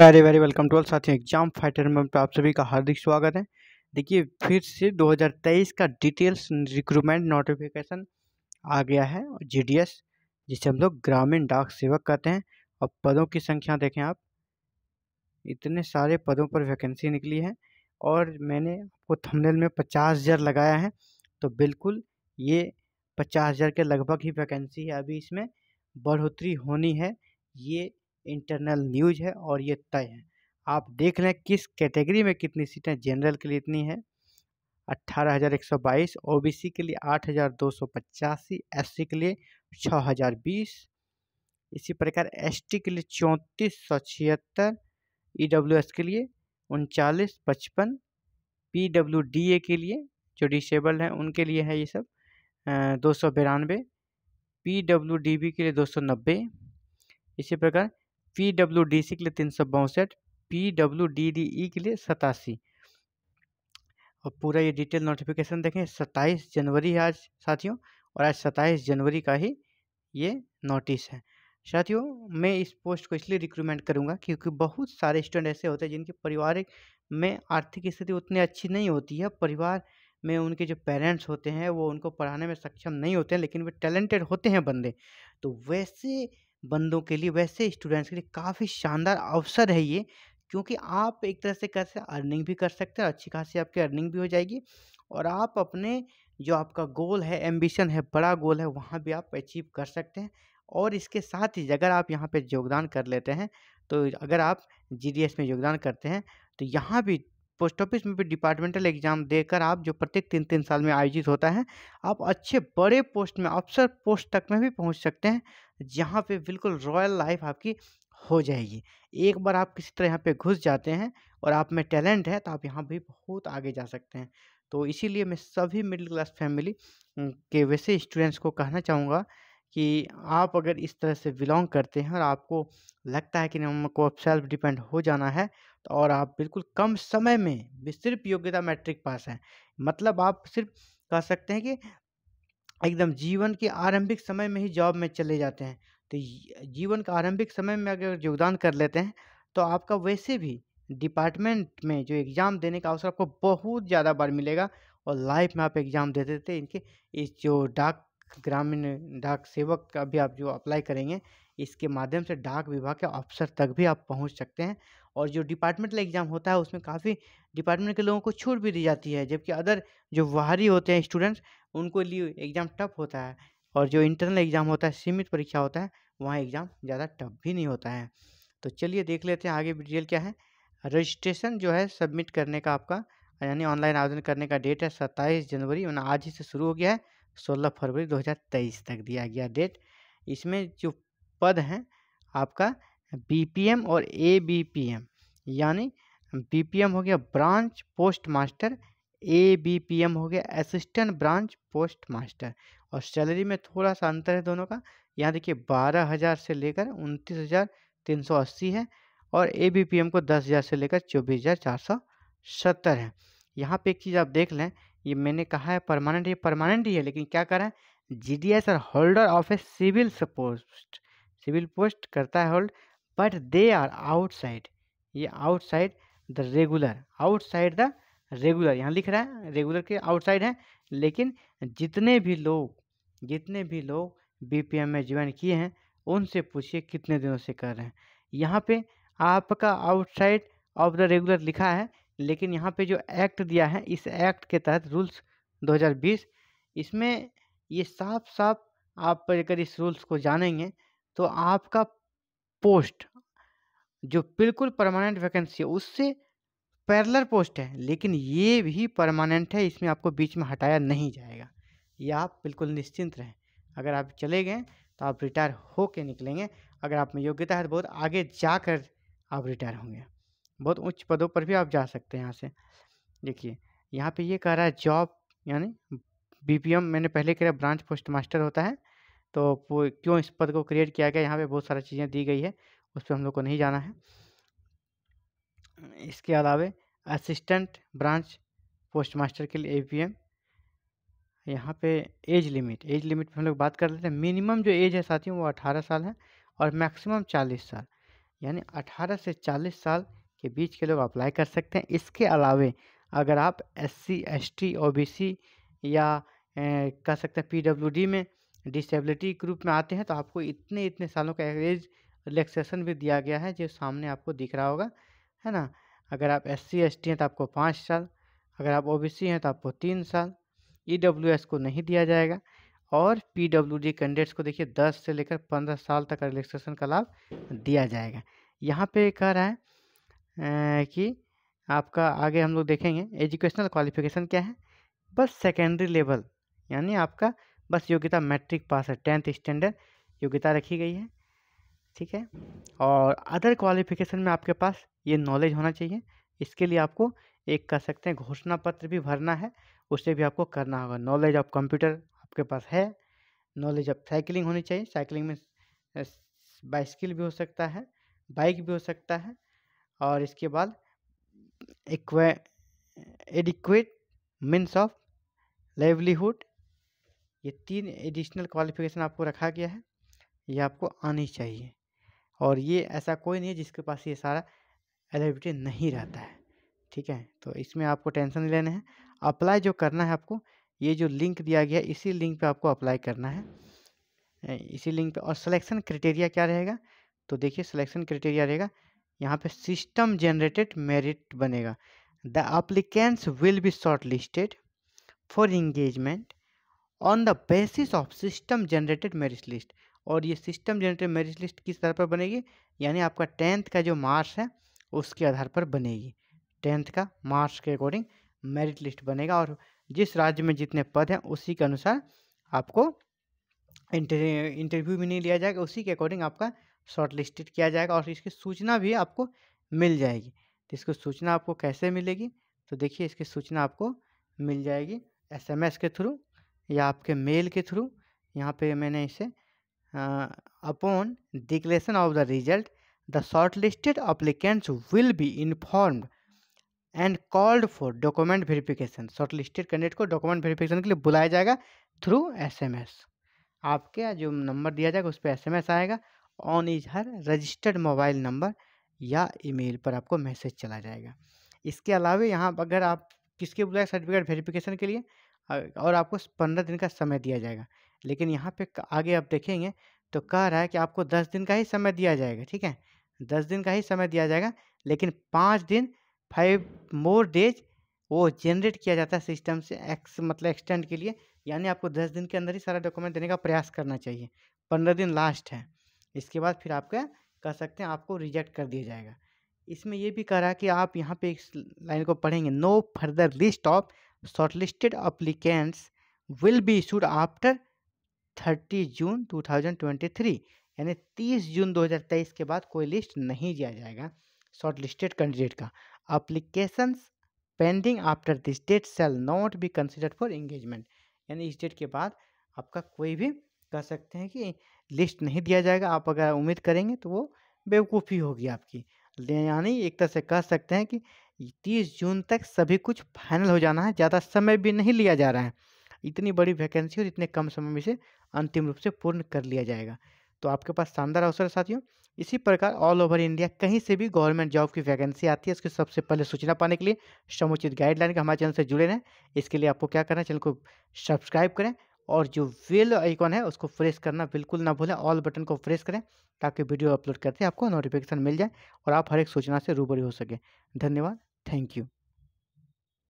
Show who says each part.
Speaker 1: very very welcome to all साथियों exam fighter में आप सभी का हार्दिक स्वागत है देखिए फिर से 2023 का डिटेल्स रिक्रूटमेंट नोटिफिकेशन आ गया है जीडीएस जिसे हम लोग ग्रामीण डाक सेवक कहते हैं और पदों की संख्या देखें आप इतने सारे पदों पर वैकेंसी निकली है और मैंने आपको थंबनेल में पचास हज़ार लगाया है तो बिल्कुल ये पचास हज़ार के लगभग ही वैकेंसी है अभी इसमें बढ़ोतरी होनी है ये इंटरनल न्यूज है और ये तय है आप देख लें किस कैटेगरी में कितनी सीटें जनरल के लिए इतनी है अट्ठारह हज़ार एक सौ बाईस ओ बी सी के लिए आठ हज़ार दो सौ पचासी एस सी के लिए छः हज़ार बीस इसी प्रकार एस टी के लिए चौंतीस सौ छिहत्तर ई डब्ल्यू एस के लिए उनचालीस पचपन पी डब्ल्यू डी ए के लिए जो डिसेबल हैं उनके लिए है ये सब दो सौ बिरानवे पी डब्ल्यू डी बी के लिए दो सौ नब्बे इसी प्रकार पी डब्ल्यू डी सी के लिए तीन सौ बासठ P W D D E के लिए सतासी और पूरा ये डिटेल नोटिफिकेशन देखें सत्ताईस जनवरी है आज साथियों और आज सत्ताईस जनवरी का ही ये नोटिस है साथियों मैं इस पोस्ट को इसलिए रिक्रूमेंट करूँगा क्योंकि बहुत सारे स्टूडेंट ऐसे होते हैं जिनके परिवार में आर्थिक स्थिति उतनी अच्छी नहीं होती है परिवार में उनके जो पेरेंट्स होते हैं वो उनको पढ़ाने में सक्षम नहीं होते हैं लेकिन वे टैलेंटेड होते हैं बंदे तो वैसे बंदों के लिए वैसे स्टूडेंट्स के लिए काफ़ी शानदार अवसर है ये क्योंकि आप एक तरह से कैसे अर्निंग भी कर सकते हैं अच्छी खासी आपकी अर्निंग भी हो जाएगी और आप अपने जो आपका गोल है एम्बिशन है बड़ा गोल है वहाँ भी आप अचीव कर सकते हैं और इसके साथ ही अगर आप यहाँ पर योगदान कर लेते हैं तो अगर आप जी में योगदान करते हैं तो यहाँ भी पोस्ट ऑफिस में भी डिपार्टमेंटल एग्जाम देकर आप जो प्रत्येक तीन तीन साल में आयोजित होता है आप अच्छे बड़े पोस्ट में अफसर पोस्ट तक में भी पहुंच सकते हैं जहां पे बिल्कुल रॉयल लाइफ आपकी हो जाएगी एक बार आप किसी तरह यहाँ पे घुस जाते हैं और आप में टैलेंट है तो आप यहाँ भी बहुत आगे जा सकते हैं तो इसीलिए मैं सभी मिडिल क्लास फैमिली के वैसे स्टूडेंट्स को कहना चाहूँगा कि आप अगर इस तरह से बिलोंग करते हैं और आपको लगता है कि हमको अब सेल्फ डिपेंड हो जाना है तो और आप बिल्कुल कम समय में भी सिर्फ योग्यता मैट्रिक पास हैं मतलब आप सिर्फ कह सकते हैं कि एकदम जीवन के आरंभिक समय में ही जॉब में चले जाते हैं तो जीवन का आरंभिक समय में अगर योगदान कर लेते हैं तो आपका वैसे भी डिपार्टमेंट में जो एग्ज़ाम देने का अवसर आपको बहुत ज़्यादा बार मिलेगा और लाइफ में आप एग्ज़ाम देते थे इनके इस जो डाक ग्रामीण डाक सेवक का भी आप जो अप्लाई करेंगे इसके माध्यम से डाक विभाग के अफसर तक भी आप पहुंच सकते हैं और जो डिपार्टमेंटल एग्ज़ाम होता है उसमें काफ़ी डिपार्टमेंट के लोगों को छूट भी दी जाती है जबकि अदर जो बाहरी होते हैं स्टूडेंट्स उनको लिए एग्ज़ाम टफ होता है और जो इंटरनल एग्ज़ाम होता है सीमित परीक्षा होता है वहाँ एग्ज़ाम ज़्यादा टफ भी नहीं होता है तो चलिए देख लेते हैं आगे डिटेल क्या है रजिस्ट्रेशन जो है सबमिट करने का आपका यानी ऑनलाइन आवेदन करने का डेट है सत्ताईस जनवरी मतलब आज ही से शुरू हो गया है सोलह फरवरी 2023 तक दिया गया डेट इसमें जो पद हैं आपका बीपीएम और एबीपीएम यानी बीपीएम हो गया ब्रांच पोस्ट मास्टर ए हो गया असिस्टेंट ब्रांच पोस्ट मास्टर और सैलरी में थोड़ा सा अंतर है दोनों का यहाँ देखिए बारह हज़ार से लेकर उनतीस हज़ार तीन सौ अस्सी है और ए को दस हज़ार से लेकर चौबीस हज़ार चार सौ सत्तर है यहाँ पे एक चीज़ आप देख लें ये मैंने कहा है परमानेंट ये परमानेंट ही है लेकिन क्या करें G D S are holder of a civil post civil post करता है hold but they are outside ये outside the regular outside the regular यहाँ लिख रहा है रेगुलर के आउटसाइड है लेकिन जितने भी लोग जितने भी लोग एम में ज्वाइन किए हैं उनसे पूछिए कितने दिनों से कर रहे हैं यहाँ पे आपका आउटसाइड ऑफ द रेगुलर लिखा है लेकिन यहाँ पे जो एक्ट दिया है इस एक्ट के तहत रूल्स 2020 इसमें ये साफ साफ आप अगर इस रूल्स को जानेंगे तो आपका पोस्ट जो बिल्कुल परमानेंट वैकेंसी है उससे पैरलर पोस्ट है लेकिन ये भी परमानेंट है इसमें आपको बीच में हटाया नहीं जाएगा ये आप बिल्कुल निश्चिंत रहें अगर आप चले गए तो आप रिटायर हो के निकलेंगे अगर आप में योग्यता है तो बहुत आगे जाकर आप रिटायर होंगे बहुत उच्च पदों पर भी आप जा सकते हैं यहाँ से देखिए यहाँ पे ये कह रहा है जॉब यानी बीपीएम मैंने पहले कह रहा ब्रांच पोस्ट मास्टर होता है तो क्यों इस पद को क्रिएट किया गया यहाँ पे बहुत सारी चीज़ें दी गई है उस पर हम लोग को नहीं जाना है इसके अलावा असिस्टेंट ब्रांच पोस्ट मास्टर के लिए ए पी एम यहाँ पर एज लिमिट एज लिमिट पर हम लोग बात कर लेते हैं मिनिमम जो एज है साथियों वो अठारह साल है और मैक्सिमम चालीस साल यानी अठारह से चालीस साल के बीच के लोग अप्लाई कर सकते हैं इसके अलावे अगर आप S C S T O B C या ए, कह सकते हैं पी डब्ल्यू डी में डिसेबिलिटी ग्रुप में आते हैं तो आपको इतने इतने सालों का एवरेज रिलेक्सेसन भी दिया गया है जो सामने आपको दिख रहा होगा है ना अगर आप एस सी एस टी हैं तो आपको पाँच साल अगर आप ओ बी सी हैं तो आपको तीन साल ई डब्ल्यू एस को नहीं दिया जाएगा और पी डब्ल्यू डी कैंडिडेट्स को देखिए दस से लेकर पंद्रह साल तक रिलेक्सेसन का लाभ दिया जाएगा यहाँ पे कह रहा है कि आपका आगे हम लोग देखेंगे एजुकेशनल क्वालिफिकेशन क्या है बस सेकेंडरी लेवल यानी आपका बस योग्यता मैट्रिक पास है टेंथ स्टैंडर्ड योग्यता रखी गई है ठीक है और अदर क्वालिफिकेशन में आपके पास ये नॉलेज होना चाहिए इसके लिए आपको एक कर सकते हैं घोषणा पत्र भी भरना है उसे भी आपको करना होगा नॉलेज ऑफ कंप्यूटर आपके पास है नॉलेज ऑफ साइकिलिंग होनी चाहिए साइकिलिंग में बाइस्किल भी हो सकता है बाइक भी हो सकता है और इसके बाद एडिक्वेट मीन्स ऑफ लाइवलीहुड ये तीन एडिशनल क्वालिफिकेशन आपको रखा गया है ये आपको आनी चाहिए और ये ऐसा कोई नहीं है जिसके पास ये सारा एलिबिलिटी नहीं रहता है ठीक है तो इसमें आपको टेंशन नहीं लेना है अप्लाई जो करना है आपको ये जो लिंक दिया गया है इसी लिंक पे आपको अप्लाई करना है इसी लिंक पे और सिलेक्शन क्राइटेरिया क्या रहेगा तो देखिए सिलेक्शन क्राइटेरिया रहेगा यहाँ पे सिस्टम जनरेटेड मेरिट बनेगा the applicants will be short listed for engagement on the basis of system generated merit list और ये सिस्टम जनरेटेड मेरिट लिस्ट किस तरह पर बनेगी यानी आपका टेंथ का जो मार्क्स है उसके आधार पर बनेगी टेंथ का मार्क्स के अकॉर्डिंग मेरिट लिस्ट बनेगा और जिस राज्य में जितने पद हैं उसी के अनुसार आपको इंटरव्यू भी नहीं लिया जाएगा उसी के अकॉर्डिंग आपका शॉर्ट लिस्टेड किया जाएगा और इसकी सूचना भी आपको मिल जाएगी तो इसको सूचना आपको कैसे मिलेगी तो देखिए इसकी सूचना आपको मिल जाएगी एसएमएस के थ्रू या आपके मेल के थ्रू यहाँ पे मैंने इसे upon declaration of the result the short listed applicants will be informed and called for document verification short listed candidate को डॉक्यूमेंट वेरिफिकेशन के लिए बुलाया जाएगा थ्रू एसएमएस आपके जो नंबर दिया जाएगा उस पर एस आएगा on his her registered mobile number या ईमेल पर आपको मैसेज चला जाएगा इसके अलावा यहाँ अगर आप किसके बुलाए सर्टिफिकेट वेरिफिकेशन के लिए और आपको पंद्रह दिन का समय दिया जाएगा लेकिन यहाँ पे आगे आप देखेंगे तो कह रहा है कि आपको दस दिन का ही समय दिया जाएगा ठीक है दस दिन का ही समय दिया जाएगा लेकिन पाँच दिन फाइव मोर डेज वो जनरेट किया जाता है सिस्टम से एक्स मतलब एक्सटेंड के लिए यानी आपको दस दिन के अंदर ही सारा डॉक्यूमेंट देने का प्रयास करना चाहिए पंद्रह दिन लास्ट है इसके बाद फिर आपके कह सकते हैं आपको रिजेक्ट कर दिया जाएगा इसमें यह भी कह रहा है कि आप यहाँ पे इस लाइन को पढ़ेंगे no further list of shortlisted applicants will be issued after thirty June two thousand twenty three यानी तीस जून दो हज़ार तेईस के बाद कोई लिस्ट नहीं दिया जाएगा शॉर्ट लिस्टेड कैंडिडेट का applications pending after this date shall not be considered for engagement यानी इस डेट के बाद आपका कोई भी कह सकते हैं कि लिस्ट नहीं दिया जाएगा आप अगर उम्मीद करेंगे तो वो बेवकूफ़ी होगी आपकी यानी एक तरह से कह सकते हैं कि तीस जून तक सभी कुछ फाइनल हो जाना है ज़्यादा समय भी नहीं लिया जा रहा है इतनी बड़ी वैकेंसी और इतने कम समय में से अंतिम रूप से पूर्ण कर लिया जाएगा तो आपके पास शानदार अवसर है साथियों इसी प्रकार ऑल ओवर इंडिया कहीं से भी गवर्नमेंट जॉब की वैकेंसी आती है इसकी सबसे पहले सूचना पाने के लिए समुचित गाइडलाइन का हमारे चैनल से जुड़े रहें इसके लिए आपको क्या करना है चैनल को सब्सक्राइब करें और जो वेल आइकॉन है उसको प्रेस करना बिल्कुल ना भूलें ऑल बटन को प्रेस करें ताकि वीडियो अपलोड करते हैं आपको नोटिफिकेशन मिल जाए और आप हर एक सूचना से रूबरू हो सके धन्यवाद थैंक यू